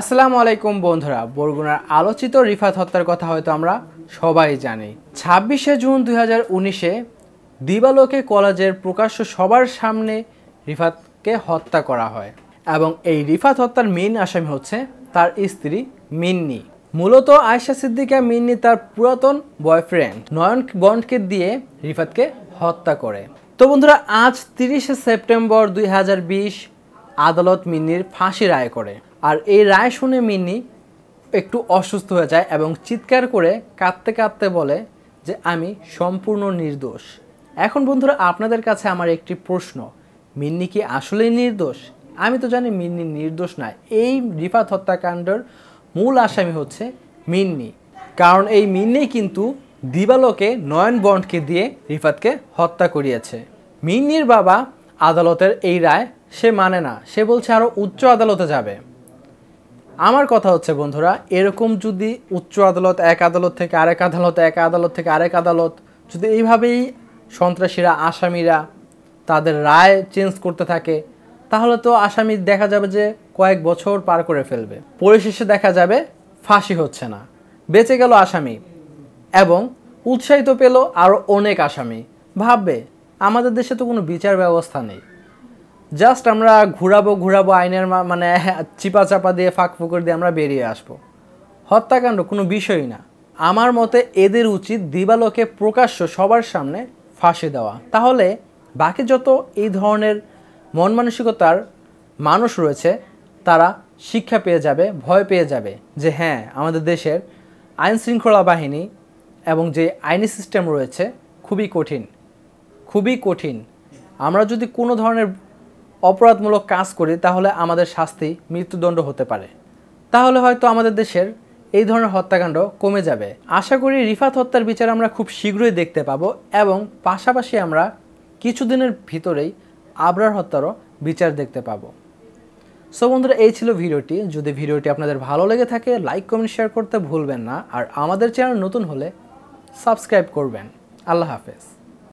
আসসালামু আলাইকুম বন্ধুরা বরগুনার আলোচিত রিফাত হত্যার কথা হয়তো আমরা সবাই জানি ছাব্বিশে জুন দুই হাজার উনিশে দিবালোকে কলেজের প্রকাশ্য সবার সামনে রিফাতকে হত্যা করা হয় এবং এই রিফাত হত্যার মেন আসামি হচ্ছে তার স্ত্রী মিন্নি মূলত আয়সা সিদ্দিকা মিন্নি তার পুরাতন বয়ফ্রেন্ড নয়ন বন্ডকে দিয়ে রিফাতকে হত্যা করে তো বন্ধুরা আজ তিরিশে সেপ্টেম্বর দুই আদালত মিন্নির ফাঁসি রায় করে আর এই রায় শুনে মিনি একটু অসুস্থ হয়ে যায় এবং চিৎকার করে কাঁদতে কাঁদতে বলে যে আমি সম্পূর্ণ নির্দোষ এখন বন্ধুরা আপনাদের কাছে আমার একটি প্রশ্ন মিন্নি কি আসলেই নির্দোষ আমি তো জানি মিন্নি নির্দোষ না এই রিফাত হত্যাকাণ্ডের মূল আসামি হচ্ছে মিন্নি কারণ এই মিন্নি কিন্তু দিবালোকে নয়ন বন্ডকে দিয়ে রিফাতকে হত্যা করিয়েছে মিন্নির বাবা আদালতের এই রায় সে মানে না সে বলছে আরও উচ্চ আদালতে যাবে আমার কথা হচ্ছে বন্ধুরা এরকম যদি উচ্চ আদালত এক আদালত থেকে আরেক আদালত এক আদালত থেকে আরেক আদালত যদি এইভাবেই সন্ত্রাসীরা আসামিরা তাদের রায় চেঞ্জ করতে থাকে তাহলে তো আসামি দেখা যাবে যে কয়েক বছর পার করে ফেলবে পরিশেষে দেখা যাবে ফাঁসি হচ্ছে না বেঁচে গেল আসামি এবং উৎসাহিত পেল আরও অনেক আসামি ভাববে আমাদের দেশে তো কোনো বিচার ব্যবস্থা নেই জাস্ট আমরা ঘুরাবো ঘুরাবো আইনের মানে চিপা চাপা দিয়ে ফাঁক ফুকর দিয়ে আমরা বেরিয়ে আসবো হত্যাকাণ্ড কোনো বিষয়ই না আমার মতে এদের উচিত দিবালোকে প্রকাশ্য সবার সামনে ফাঁসি দেওয়া তাহলে বাকি যত এই ধরনের মন মানসিকতার মানুষ রয়েছে তারা শিক্ষা পেয়ে যাবে ভয় পেয়ে যাবে যে হ্যাঁ আমাদের দেশের আইন শৃঙ্খলা বাহিনী এবং যে আইনি সিস্টেম রয়েছে খুবই কঠিন খুবই কঠিন আমরা যদি কোনো ধরনের অপরাধমূলক কাজ করি তাহলে আমাদের শাস্তি মৃত্যুদণ্ড হতে পারে তাহলে হয়তো আমাদের দেশের এই ধরনের হত্যাকাণ্ড কমে যাবে আশা করি রিফাত হত্যার বিচার আমরা খুব শীঘ্রই দেখতে পাবো এবং পাশাপাশি আমরা কিছুদিনের ভিতরেই আবরার হত্যারও বিচার দেখতে পাবো সো বন্ধুরা এই ছিল ভিডিওটি যদি ভিডিওটি আপনাদের ভালো লেগে থাকে লাইক কমেন্ট শেয়ার করতে ভুলবেন না আর আমাদের চ্যানেল নতুন হলে সাবস্ক্রাইব করবেন আল্লাহ হাফেজ